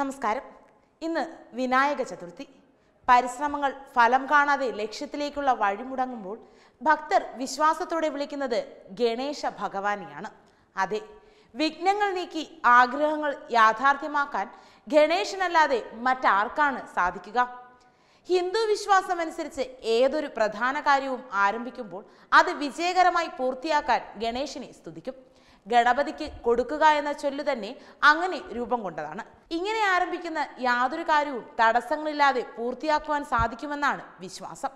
നമസ്കാരം ഇന്ന് വിനായക ചതുർത്ഥി പരിശ്രമങ്ങൾ ഫലം കാണാതെ ലക്ഷ്യത്തിലേക്കുള്ള വഴിമുടങ്ങുമ്പോൾ ഭക്തർ വിശ്വാസത്തോടെ വിളിക്കുന്നത് ഗണേശ ഭഗവാനെയാണ് അതെ വിഘ്നങ്ങൾ നീക്കി ആഗ്രഹങ്ങൾ യാഥാർത്ഥ്യമാക്കാൻ ഗണേശനല്ലാതെ മറ്റാർക്കാണ് സാധിക്കുക ഹിന്ദു വിശ്വാസം അനുസരിച്ച് ഏതൊരു പ്രധാന കാര്യവും ആരംഭിക്കുമ്പോൾ അത് വിജയകരമായി പൂർത്തിയാക്കാൻ ഗണേശനെ സ്തുതിക്കും ഗണപതിക്ക് കൊടുക്കുക എന്ന ചൊല്ലു തന്നെ അങ്ങനെ രൂപം കൊണ്ടതാണ് ഇങ്ങനെ ആരംഭിക്കുന്ന യാതൊരു കാര്യവും തടസ്സങ്ങളില്ലാതെ പൂർത്തിയാക്കുവാൻ സാധിക്കുമെന്നാണ് വിശ്വാസം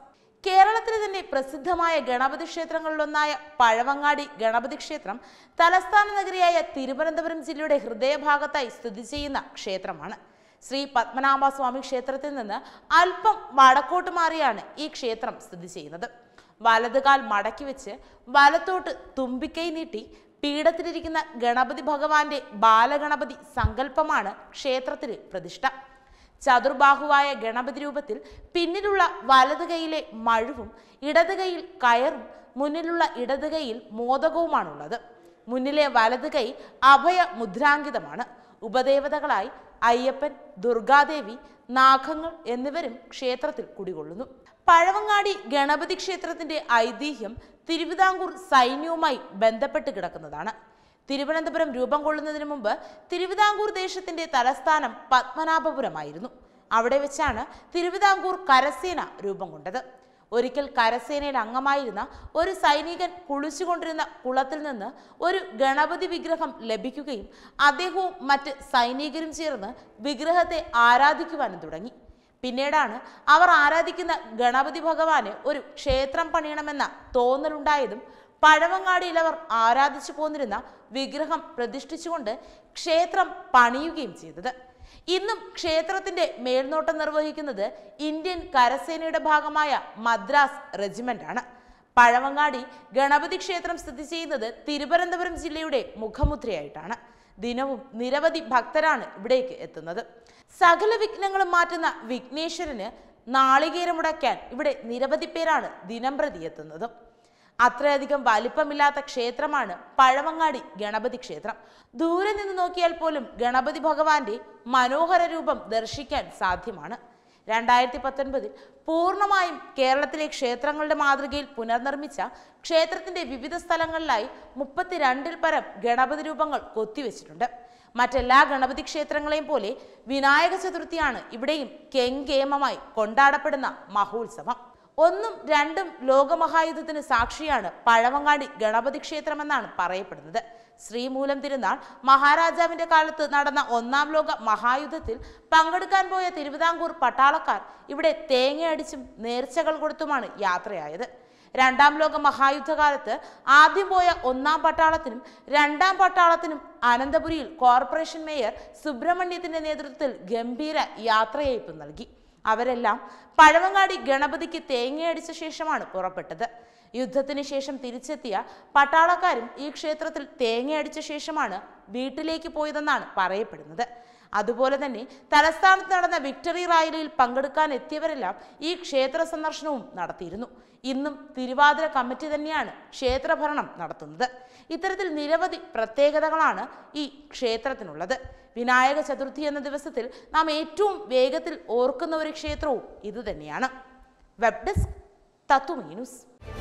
കേരളത്തിലെ തന്നെ പ്രസിദ്ധമായ ഗണപതി ക്ഷേത്രങ്ങളിലൊന്നായ പഴവങ്ങാടി ഗണപതി ക്ഷേത്രം തലസ്ഥാന നഗരിയായ തിരുവനന്തപുരം ജില്ലയുടെ ഹൃദയഭാഗത്തായി സ്ഥിതി ചെയ്യുന്ന ക്ഷേത്രമാണ് ശ്രീ പത്മനാഭ സ്വാമി ക്ഷേത്രത്തിൽ നിന്ന് അല്പം വടക്കോട്ട് മാറിയാണ് ഈ ക്ഷേത്രം സ്ഥിതി ചെയ്യുന്നത് വലതുകാൽ മടക്കി വെച്ച് വലത്തോട്ട് തുമ്പിക്കൈ നീട്ടി പീഠത്തിലിരിക്കുന്ന ഗണപതി ഭഗവാന്റെ ബാലഗണപതി സങ്കല്പമാണ് ക്ഷേത്രത്തിലെ പ്രതിഷ്ഠ ചതുർബാഹുവായ ഗണപതി രൂപത്തിൽ പിന്നിലുള്ള വലത് കൈയിലെ മഴുവും ഇടത് കൈയിൽ കയറും മുന്നിലുള്ള ഇടത് കൈയിൽ മോദകവുമാണുള്ളത് മുന്നിലെ വലത് കൈ അഭയ മുദ്രാങ്കിതമാണ് ഉപദേവതകളായി അയ്യപ്പൻ ദുർഗാദേവി നാഗങ്ങൾ എന്നിവരും ക്ഷേത്രത്തിൽ കുടികൊള്ളുന്നു പഴവങ്ങാടി ഗണപതി ക്ഷേത്രത്തിന്റെ ഐതിഹ്യം തിരുവിതാംകൂർ സൈന്യവുമായി ബന്ധപ്പെട്ട് കിടക്കുന്നതാണ് തിരുവനന്തപുരം രൂപം കൊള്ളുന്നതിന് മുമ്പ് തിരുവിതാംകൂർ ദേശത്തിന്റെ തലസ്ഥാനം പത്മനാഭപുരമായിരുന്നു അവിടെ വെച്ചാണ് തിരുവിതാംകൂർ കരസേന രൂപം കൊണ്ടത് ഒരിക്കൽ കരസേനയിൽ അംഗമായിരുന്ന ഒരു സൈനികൻ കുളിച്ചുകൊണ്ടിരുന്ന കുളത്തിൽ നിന്ന് ഒരു ഗണപതി വിഗ്രഹം ലഭിക്കുകയും അദ്ദേഹവും മറ്റ് സൈനികരും ചേർന്ന് വിഗ്രഹത്തെ ആരാധിക്കുവാനും തുടങ്ങി പിന്നീടാണ് അവർ ആരാധിക്കുന്ന ഗണപതി ഭഗവാന് ഒരു ക്ഷേത്രം പണിയണമെന്ന തോന്നലുണ്ടായതും പഴവങ്ങാടിയിൽ അവർ ആരാധിച്ചു പോന്നിരുന്ന വിഗ്രഹം പ്രതിഷ്ഠിച്ചുകൊണ്ട് ക്ഷേത്രം പണിയുകയും ചെയ്തത് ഇന്നും ക്ഷേത്രത്തിന്റെ മേൽനോട്ടം നിർവഹിക്കുന്നത് ഇന്ത്യൻ കരസേനയുടെ ഭാഗമായ മദ്രാസ് റെജിമെന്റ് ആണ് പഴവങ്ങാടി ഗണപതി ക്ഷേത്രം സ്ഥിതി ചെയ്യുന്നത് തിരുവനന്തപുരം ജില്ലയുടെ മുഖമുദ്രയായിട്ടാണ് ദിനവും നിരവധി ഭക്തരാണ് ഇവിടേക്ക് എത്തുന്നത് സകല വിഘ്നങ്ങളും മാറ്റുന്ന വിഘ്നേശ്വരന് നാളികേരമുടക്കാൻ ഇവിടെ നിരവധി പേരാണ് ദിനംപ്രതി എത്തുന്നത് അത്രയധികം വലിപ്പമില്ലാത്ത ക്ഷേത്രമാണ് പഴവങ്ങാടി ഗണപതി ക്ഷേത്രം ദൂരെ നിന്ന് നോക്കിയാൽ പോലും ഗണപതി ഭഗവാന്റെ മനോഹര രൂപം ദർശിക്കാൻ സാധ്യമാണ് രണ്ടായിരത്തി പത്തൊൻപതിൽ പൂർണ്ണമായും കേരളത്തിലെ ക്ഷേത്രങ്ങളുടെ മാതൃകയിൽ പുനർനിർമ്മിച്ച ക്ഷേത്രത്തിന്റെ വിവിധ സ്ഥലങ്ങളിലായി മുപ്പത്തിരണ്ടിൽ പരം ഗണപതി രൂപങ്ങൾ കൊത്തിവെച്ചിട്ടുണ്ട് മറ്റെല്ലാ ഗണപതി ക്ഷേത്രങ്ങളെയും പോലെ വിനായക ചതുർത്ഥിയാണ് ഇവിടെയും കെങ്കേമമായി കൊണ്ടാടപ്പെടുന്ന മഹോത്സവം ഒന്നും രണ്ടും ലോകമഹായുദ്ധത്തിന് സാക്ഷിയാണ് പഴവങ്ങാടി ഗണപതി ക്ഷേത്രമെന്നാണ് പറയപ്പെടുന്നത് ശ്രീമൂലം തിരുനാൾ മഹാരാജാവിന്റെ കാലത്ത് നടന്ന ഒന്നാം ലോക മഹായുദ്ധത്തിൽ പങ്കെടുക്കാൻ പോയ തിരുവിതാംകൂർ പട്ടാളക്കാർ ഇവിടെ തേങ്ങയടിച്ചും നേർച്ചകൾ കൊടുത്തുമാണ് യാത്രയായത് രണ്ടാം ലോക മഹായുദ്ധകാലത്ത് ആദ്യം പോയ ഒന്നാം പട്ടാളത്തിനും രണ്ടാം പട്ടാളത്തിനും അനന്തപുരിയിൽ കോർപ്പറേഷൻ മേയർ സുബ്രഹ്മണ്യത്തിന്റെ നേതൃത്വത്തിൽ ഗംഭീര യാത്രയയപ്പ് നൽകി അവരെല്ലാം പഴവങ്ങാടി ഗണപതിക്ക് തേങ്ങയടിച്ച ശേഷമാണ് പുറപ്പെട്ടത് യുദ്ധത്തിന് ശേഷം തിരിച്ചെത്തിയ പട്ടാളക്കാരും ഈ ക്ഷേത്രത്തിൽ തേങ്ങയടിച്ച ശേഷമാണ് വീട്ടിലേക്ക് പോയതെന്നാണ് പറയപ്പെടുന്നത് അതുപോലെ തന്നെ തലസ്ഥാനത്ത് നടന്ന വിക്ടറി റാലിയിൽ പങ്കെടുക്കാൻ എത്തിയവരെല്ലാം ഈ ക്ഷേത്ര സന്ദർശനവും നടത്തിയിരുന്നു ഇന്നും തിരുവാതിര കമ്മിറ്റി തന്നെയാണ് ക്ഷേത്രഭരണം നടത്തുന്നത് ഇത്തരത്തിൽ നിരവധി പ്രത്യേകതകളാണ് ഈ ക്ഷേത്രത്തിനുള്ളത് വിനായക ചതുർത്ഥി എന്ന ദിവസത്തിൽ നാം ഏറ്റവും വേഗത്തിൽ ഓർക്കുന്ന ഒരു ക്ഷേത്രവും ഇതുതന്നെയാണ് വെബ് ഡെസ്ക് തത്വമീനുസ്